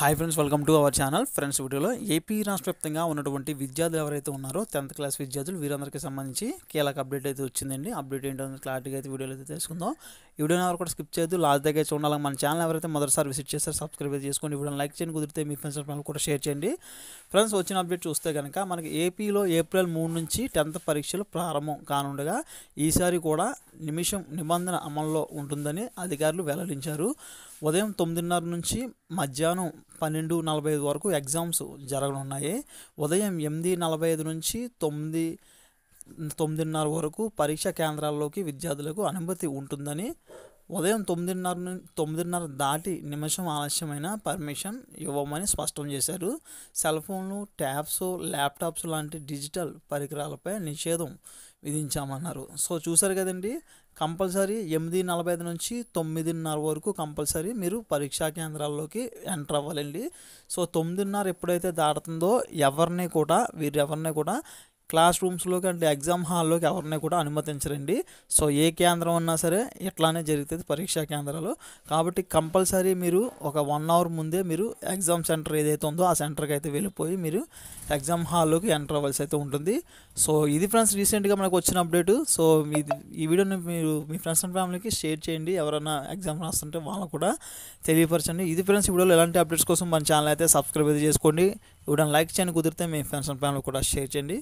hi friends welcome to our channel friends వీడియోలో AP రాష్ట్ర వ్యాప్తంగా ఉన్నటువంటి విద్యార్థులు ఎవరైతే ఉన్నారో టెన్త్ క్లాస్ విద్యార్థులు వీరందరికీ సంబంధించి కీలక అప్డేట్ అయితే వచ్చిందండి అప్డేట్ ఏంటో క్లారిటీగా అయితే వీడియోలో అయితే తెలుసుకుందాం వీడియోని ఎవరు కూడా స్కిప్ చేయొద్దు లాస్ట్ దగ్గర చూడాలి మన ఛానల్ ఎవరైతే మొదటిసారి విసిట్ చేస్తారు సబ్స్క్రైబ్ చేసుకోండి వీడియో లైక్ చేయండి కుదిరితే మీ ఫ్రెండ్స్ ఫ్యామిలీ కూడా షేర్ చేయండి ఫ్రెండ్స్ వచ్చిన అప్డేట్ చూస్తే కనుక మనకి ఏపీలో ఏప్రిల్ మూడు నుంచి టెన్త్ పరీక్షలు ప్రారంభం కానుండగా ఈసారి కూడా నిమిషం నిబంధన అమల్లో ఉంటుందని అధికారులు వెల్లడించారు ఉదయం తొమ్మిదిన్నర నుంచి మధ్యాహ్నం పన్నెండు నలభై ఐదు వరకు ఎగ్జామ్స్ జరగనున్నాయి ఉదయం ఎనిమిది నలభై ఐదు నుంచి తొమ్మిది తొమ్మిదిన్నర వరకు పరీక్షా కేంద్రాల్లోకి విద్యార్థులకు అనుమతి ఉంటుందని ఉదయం తొమ్మిదిన్నర తొమ్మిదిన్నర దాటి నిమిషం ఆలస్యమైన పర్మిషన్ ఇవ్వమని స్పష్టం చేశారు సెల్ ఫోన్లు ట్యాబ్స్ ల్యాప్టాప్స్ లాంటి డిజిటల్ పరికరాలపై నిషేధం విధించామన్నారు సో చూసారు కదండి కంపల్సరీ ఎనిమిది నలభై ఐదు నుంచి తొమ్మిదిన్నర వరకు కంపల్సరీ మీరు పరీక్షా కేంద్రాల్లోకి ఎంటర్ అవ్వాలండి సో తొమ్మిదిన్నర ఎప్పుడైతే దాటుతుందో ఎవరిని కూడా వీరెవరిని కూడా క్లాస్ రూమ్స్లోకి అంటే ఎగ్జామ్ హాల్లోకి ఎవరిని కూడా అనుమతించరండి సో ఏ కేంద్రం ఉన్నా సరే ఇట్లానే జరుగుతుంది పరీక్షా కేంద్రాలు కాబట్టి కంపల్సరీ మీరు ఒక వన్ అవర్ ముందే మీరు ఎగ్జామ్ సెంటర్ ఏదైతే ఉందో ఆ సెంటర్కి అయితే వెళ్ళిపోయి మీరు ఎగ్జామ్ హాల్లోకి ఎంటర్ అవ్వాల్సి అయితే ఉంటుంది సో ఇది ఫ్రెండ్స్ రీసెంట్గా మనకు వచ్చిన అప్డేట్ సో మీ ఈ వీడియోని మీరు మీ ఫ్రెండ్స్ అండ్ ఫ్యామిలీకి షేర్ చేయండి ఎవరైనా ఎగ్జామ్ రాస్తుంటే వాళ్ళకు కూడా తెలియపరచండి ఇది ఫ్రెండ్స్ వీడియోలో ఎలాంటి అప్డేట్స్ కోసం మన ఛానల్ అయితే సబ్స్క్రైబ్ అయితే చేసుకోండి ఇవిడని లైక్ చేయండి కుదిరితే మీ ఫ్రెండ్స్ అండ్ ఫ్యామిలీ కూడా షేర్ చేయండి